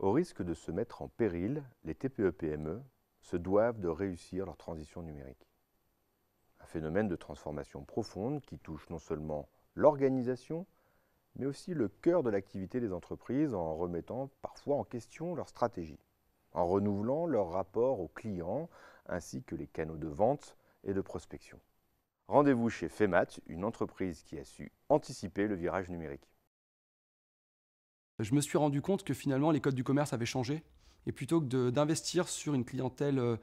Au risque de se mettre en péril, les TPE-PME e se doivent de réussir leur transition numérique. Un phénomène de transformation profonde qui touche non seulement l'organisation, mais aussi le cœur de l'activité des entreprises en remettant parfois en question leur stratégie, en renouvelant leur rapport aux clients ainsi que les canaux de vente et de prospection. Rendez-vous chez FEMAT, une entreprise qui a su anticiper le virage numérique je me suis rendu compte que finalement les codes du commerce avaient changé. Et plutôt que d'investir sur une clientèle euh,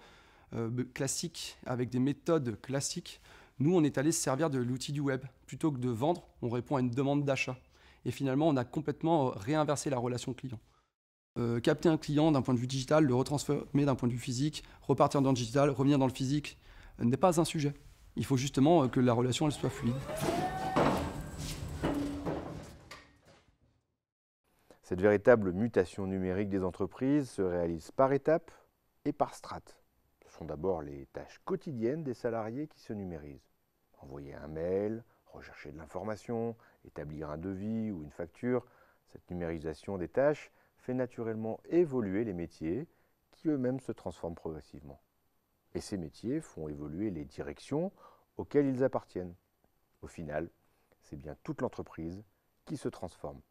euh, classique, avec des méthodes classiques, nous, on est allé se servir de l'outil du web. Plutôt que de vendre, on répond à une demande d'achat. Et finalement, on a complètement euh, réinversé la relation client. capter un client d'un point de vue digital, le retransformer d'un point de vue physique, repartir dans le digital, revenir dans le physique, n'est pas un sujet. Il faut justement que la relation elle soit fluide. Cette véritable mutation numérique des entreprises se réalise par étapes et par strates. Ce sont d'abord les tâches quotidiennes des salariés qui se numérisent. Envoyer un mail, rechercher de l'information, établir un devis ou une facture, cette numérisation des tâches fait naturellement évoluer les métiers qui eux-mêmes se transforment progressivement. Et ces métiers font évoluer les directions auxquelles ils appartiennent. Au final, c'est bien toute l'entreprise qui se transforme.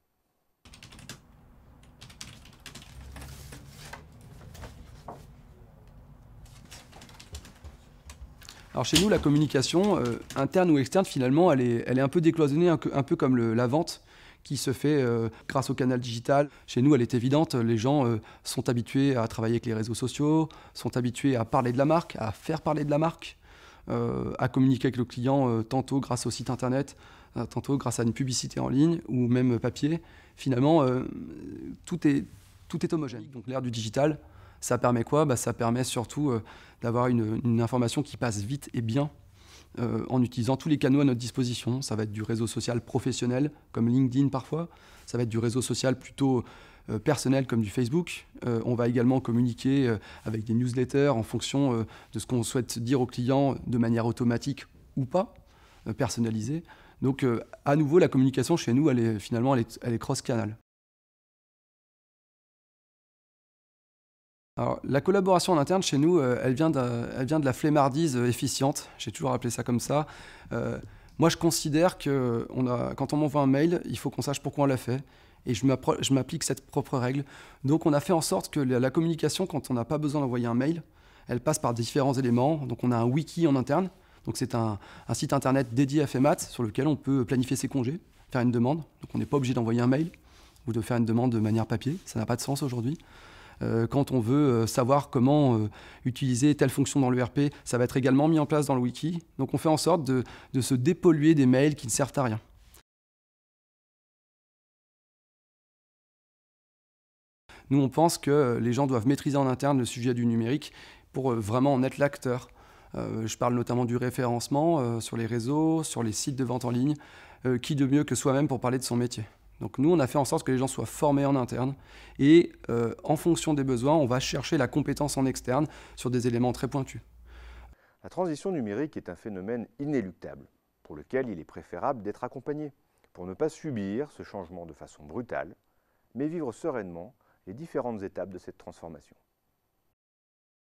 Alors chez nous, la communication euh, interne ou externe, finalement, elle est, un peu décloisonnée, un, peu comme la vente qui se fait euh, grâce au canal digital. Chez nous, elle est évidente. Les gens euh, sont habitués à travailler avec les réseaux sociaux, sont habitués à parler de la marque, à faire parler de la marque, à communiquer avec le client tantôt grâce au site internet, tantôt grâce à une publicité en ligne ou même papier. Finalement, tout est, tout est homogène. Donc l'ère du digital, ça permet quoi bah, Ça permet surtout euh, d'avoir une, information qui passe vite et bien euh, en utilisant tous les canaux à notre disposition. Ça va être du réseau social professionnel, comme LinkedIn parfois. Ça va être du réseau social plutôt euh, personnel, comme du Facebook. on va également communiquer avec des newsletters en fonction de ce qu'on souhaite dire aux clients de manière automatique ou pas, personnalisée. Donc, à nouveau, la communication chez nous, elle est, finalement, elle est cross-canal. la collaboration en interne chez nous, euh, elle, vient de, la flemmardise euh, efficiente. J'ai toujours appelé ça comme ça. Euh, moi, je considère que quand on m'envoie un mail, il faut qu'on sache pourquoi on l'a fait. Et je m'applique cette propre règle. Donc, on a fait en sorte que la, communication, quand on n'a pas besoin d'envoyer un mail, elle passe par différents éléments. Donc, on a un wiki en interne. Donc, c'est un, site internet dédié à FEMAT sur lequel on peut planifier ses congés, faire une demande. Donc, on n'est pas obligé d'envoyer un mail ou de faire une demande de manière papier. Ça n'a pas de sens aujourd'hui. Euh, quand on veut euh, savoir comment euh, utiliser telle fonction dans l'ERP, ça va être également mis en place dans le wiki. Donc on fait en sorte de, se dépolluer des mails qui ne servent à rien. Nous, on pense que les gens doivent maîtriser en interne le sujet du numérique pour vraiment en être l'acteur. je parle notamment du référencement sur les réseaux, sur les sites de vente en ligne. qui de mieux que soi-même pour parler de son métier donc nous, on a fait en sorte que les gens soient formés en interne et euh, en fonction des besoins, on va chercher la compétence en externe sur des éléments très pointus. La transition numérique est un phénomène inéluctable pour lequel il est préférable d'être accompagné pour ne pas subir ce changement de façon brutale, mais vivre sereinement les différentes étapes de cette transformation.